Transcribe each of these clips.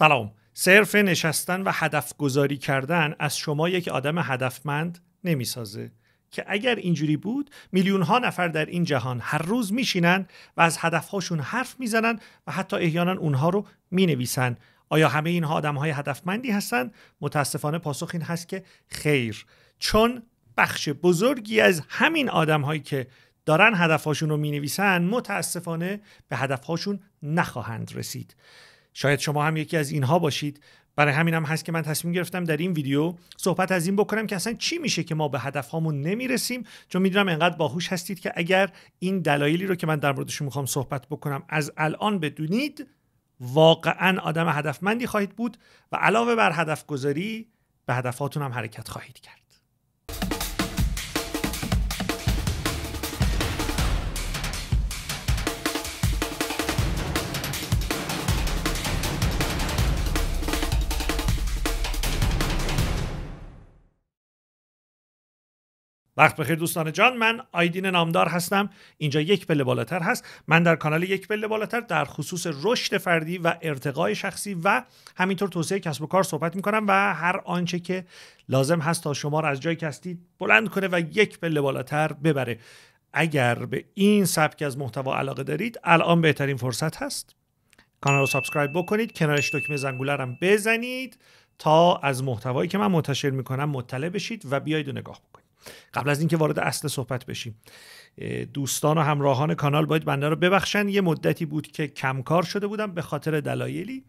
سلام صرف نشستن و هدف گذاری کردن از شما یک آدم هدفمند سازه که اگر اینجوری بود میلیون ها نفر در این جهان هر روز میشینن و از هاشون حرف میزنن و حتی احیانا اونها رو می نویسن آیا همه اینها آدم های هدفمندی هستن؟ متاسفانه پاسخ این هست که خیر چون بخش بزرگی از همین آدم هایی که دارن هدفهاشون رو می نویسن متاسفانه به هدفهاشون نخواهند رسید شاید شما هم یکی از اینها باشید برای همین هم هست که من تصمیم گرفتم در این ویدیو صحبت از این بکنم که اصلا چی میشه که ما به هدفهامون نمیرسیم چون میدونم انقدر باهوش هستید که اگر این دلایلی رو که من در موردشون میخوام صحبت بکنم از الان بدونید واقعا آدم هدفمندی خواهید بود و علاوه بر هدف گذاری به هدفاتون هم حرکت خواهید کرد وقت بخیر دوستان جان من آیدین نامدار هستم اینجا یک پله بالاتر هست من در کانال یک پله بالاتر در خصوص رشد فردی و ارتقای شخصی و همینطور توسعه کسب و کار صحبت میکنم و هر آنچه که لازم هست تا شما را از جای که هستید بلند کنه و یک پله بالاتر ببره اگر به این سبک از محتوا علاقه دارید الان بهترین فرصت هست کانال رو سابسکرایب بکنید کنارش دکمه زنگوله بزنید تا از محتوایی که من منتشر میکنم مطلع بشید و بیاید نگاه بکنید قبل از اینکه وارد اصل صحبت بشیم دوستان و همراهان کانال باید بنده رو ببخشن یه مدتی بود که کمکار شده بودم به خاطر دلایلی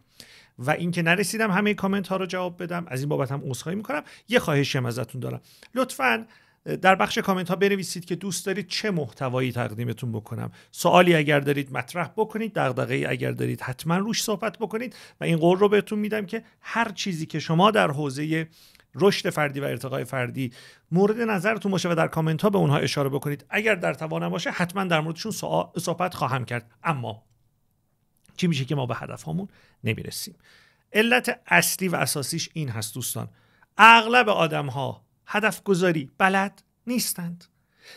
و اینکه نرسیدم همه کامنت ها رو جواب بدم از این بابت هم عذرخواهی میکنم یه خواهشی ازتون دارم لطفا در بخش کامنت ها بنویسید که دوست دارید چه محتوایی تقدیمتون بکنم سوالی اگر دارید مطرح بکنید دغدغه اگر دارید حتما روش صحبت بکنید و این قول رو بهتون میدم که هر چیزی که شما در حوزه رشد فردی و ارتقای فردی مورد نظرتون باشه و در کامنت ها به اونها اشاره بکنید اگر در توانم باشه حتما در موردشون صحبت خواهم کرد اما چی میشه که ما به هدف نمیرسیم علت اصلی و اساسیش این هست دوستان اغلب آدم ها هدف گذاری بلد نیستند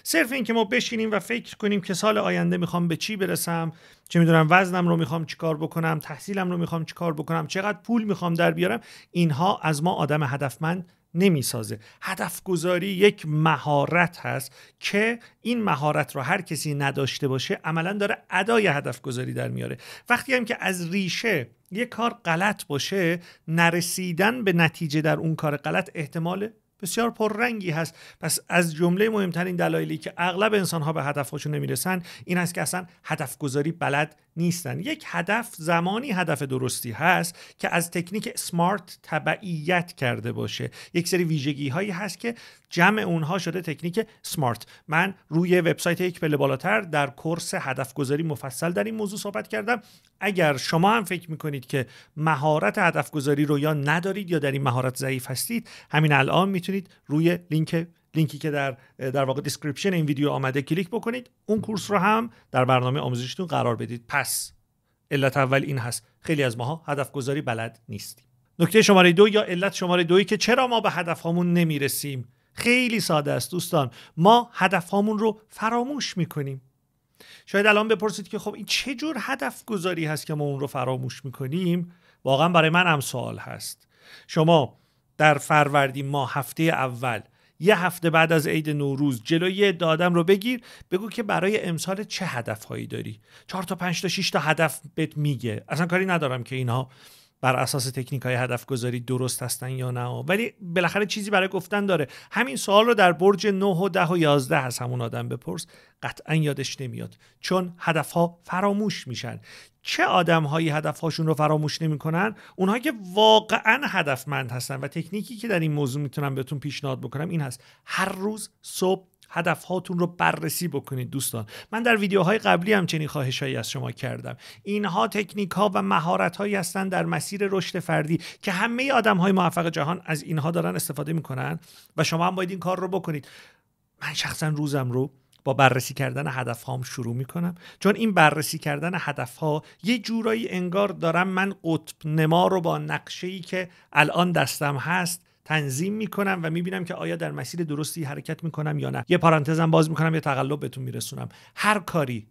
صرف این که ما بشینیم و فکر کنیم که سال آینده میخوام به چی برسم چه میدونم وزنم رو میخوام چیکار بکنم تحصیلم رو میخوام چیکار بکنم چقدر پول میخوام در بیارم اینها از ما آدم هدفمند نمیسازه هدف گذاری یک مهارت هست که این مهارت را هر کسی نداشته باشه عملا داره ادای هدف گذاری در میاره وقتی هم که از ریشه یه کار غلط باشه نرسیدن به نتیجه در اون کار غلط احتمال بسیار پررنگی هست پس از جمله مهمترین دلایلی که اغلب انسانها به هدفهاشون نمیرسن این است که اصلا هدف گذاری بلد نیستن یک هدف زمانی هدف درستی هست که از تکنیک سمارت تبعیت کرده باشه یک سری ویژگی هایی هست که جمع اونها شده تکنیک سمارت من روی وبسایت یک پله بالاتر در کورس هدف گذاری مفصل در این موضوع صحبت کردم اگر شما هم فکر میکنید که مهارت هدف رو یا ندارید یا در این مهارت ضعیف هستید همین الان میتونید روی لینک لینکی که در در واقع دیسکریپشن این ویدیو آمده کلیک بکنید اون کورس رو هم در برنامه آموزشتون قرار بدید پس علت اول این هست خیلی از ماها هدف گذاری بلد نیستیم نکته شماره دو یا علت شماره دوی که چرا ما به هدفهامون نمیرسیم خیلی ساده است دوستان ما هدفهامون رو فراموش میکنیم شاید الان بپرسید که خب این چه جور هدف گذاری هست که ما اون رو فراموش میکنیم واقعا برای من هم سوال هست شما در فروردین ماه هفته اول یه هفته بعد از عید نوروز جلوی دادم رو بگیر بگو که برای امسال چه هدفهایی داری چهار تا پنج تا شیش تا هدف بهت میگه اصلا کاری ندارم که اینها بر اساس تکنیک های هدف گذاری درست هستن یا نه ولی بالاخره چیزی برای گفتن داره همین سوال رو در برج 9 و 10 و 11 از همون آدم بپرس قطعا یادش نمیاد چون هدف ها فراموش میشن چه آدم هایی هدف هاشون رو فراموش نمیکنن اونها که واقعا هدفمند هستن و تکنیکی که در این موضوع میتونم بهتون پیشنهاد بکنم این هست هر روز صبح هدف هاتون رو بررسی بکنید دوستان من در ویدیوهای قبلی هم چنین خواهشهایی از شما کردم اینها تکنیک ها و مهارت هایی هستند در مسیر رشد فردی که همه آدم های موفق جهان از اینها دارن استفاده میکنن و شما هم باید این کار رو بکنید من شخصا روزم رو با بررسی کردن هدف هام شروع میکنم چون این بررسی کردن هدف ها یه جورایی انگار دارم من قطب نما رو با نقشه ای که الان دستم هست تنظیم میکنم و میبینم که آیا در مسیر درستی حرکت میکنم یا نه یه پرانتزم باز میکنم یه تقلب بهتون میرسونم هر کاری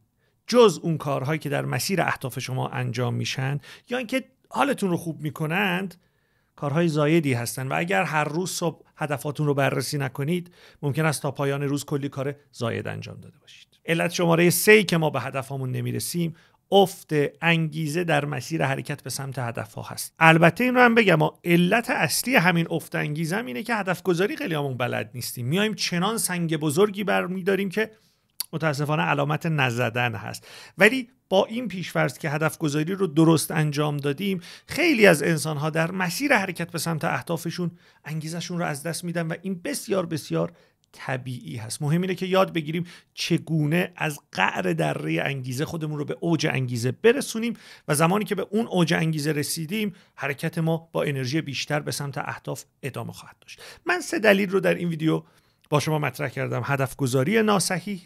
جز اون کارهایی که در مسیر اهداف شما انجام میشن یا اینکه حالتون رو خوب میکنند کارهای زایدی هستن و اگر هر روز صبح هدفاتون رو بررسی نکنید ممکن است تا پایان روز کلی کار زاید انجام داده باشید علت شماره سه که ما به هدفمون نمیرسیم افت انگیزه در مسیر حرکت به سمت هدف ها هست البته این رو هم بگم ما علت اصلی همین افت انگیزه هم اینه که هدف گذاری خیلی همون بلد نیستیم میایم چنان سنگ بزرگی برمیداریم که متاسفانه علامت نزدن هست ولی با این پیشفرض که هدفگذاری رو درست انجام دادیم خیلی از انسان ها در مسیر حرکت به سمت اهدافشون انگیزشون رو از دست میدن و این بسیار بسیار طبیعی هست مهم اینه که یاد بگیریم چگونه از قعر دره انگیزه خودمون رو به اوج انگیزه برسونیم و زمانی که به اون اوج انگیزه رسیدیم حرکت ما با انرژی بیشتر به سمت اهداف ادامه خواهد داشت من سه دلیل رو در این ویدیو با شما مطرح کردم هدف گذاری ناسحی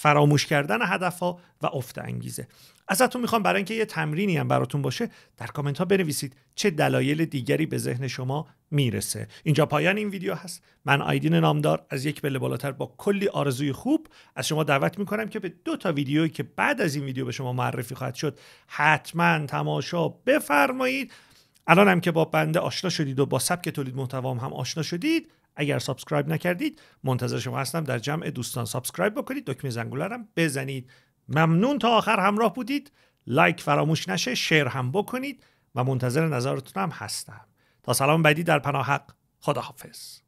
فراموش کردن هدف و افت انگیزه ازتون میخوام برای اینکه یه تمرینی هم براتون باشه در کامنت ها بنویسید چه دلایل دیگری به ذهن شما میرسه اینجا پایان این ویدیو هست من آیدین نامدار از یک بله بالاتر با کلی آرزوی خوب از شما دعوت میکنم که به دو تا ویدیویی که بعد از این ویدیو به شما معرفی خواهد شد حتما تماشا بفرمایید الان هم که با بنده آشنا شدید و با سبک تولید محتوام هم آشنا شدید اگر سابسکرایب نکردید منتظر شما هستم در جمع دوستان سابسکرایب بکنید دکمه زنگوله هم بزنید ممنون تا آخر همراه بودید لایک فراموش نشه شیر هم بکنید و منتظر نظرتون هم هستم تا سلام بعدی در پناه حق خداحافظ